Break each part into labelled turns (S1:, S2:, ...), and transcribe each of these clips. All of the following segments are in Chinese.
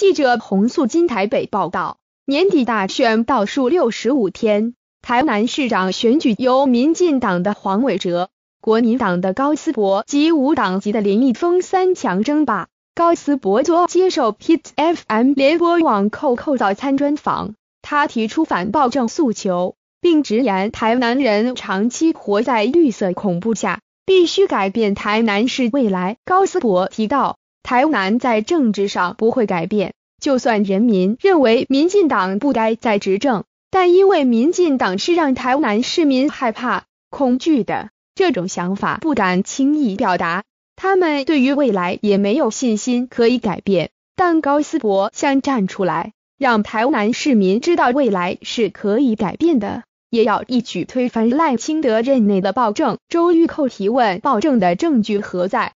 S1: 记者洪素金台北报道，年底大选倒数六十五天，台南市长选举由民进党的黄伟哲、国民党的高思博及无党籍的林立峰三强争霸。高思博昨接受 PTF M 联播网扣扣早餐专访，他提出反暴政诉求，并直言台南人长期活在绿色恐怖下，必须改变台南市未来。高思博提到。台南在政治上不会改变，就算人民认为民进党不该在执政，但因为民进党是让台南市民害怕、恐惧的，这种想法不敢轻易表达。他们对于未来也没有信心可以改变。但高斯博想站出来，让台南市民知道未来是可以改变的，也要一举推翻赖清德任内的暴政。周玉蔻提问：暴政的证据何在？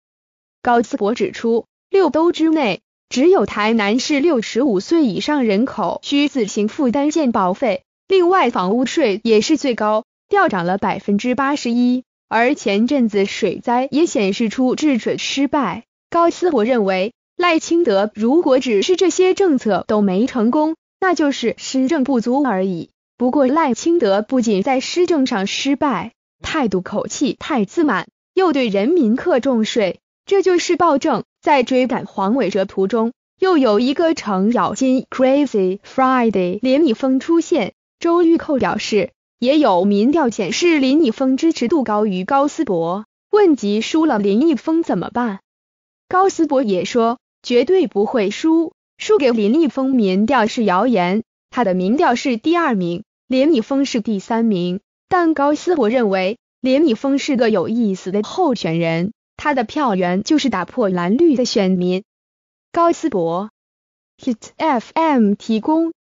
S1: 高斯博指出。六都之内，只有台南市六十五岁以上人口需自行负担健保费。另外，房屋税也是最高，调涨了百分之八十一。而前阵子水灾也显示出治水失败。高斯伯认为，赖清德如果只是这些政策都没成功，那就是施政不足而已。不过，赖清德不仅在施政上失败，态度口气太自满，又对人民课重税。这就是暴政。在追赶黄伟哲途中，又有一个程咬金 Crazy Friday 林义峰出现。周玉蔻表示，也有民调显示林立峰支持度高于高斯博。问及输了林立峰怎么办，高斯博也说绝对不会输，输给林立峰民调是谣言，他的民调是第二名，林义峰是第三名。但高斯博认为林义峰是个有意思的候选人。他的票源就是打破蓝绿的选民，高斯博，Hit FM 提供。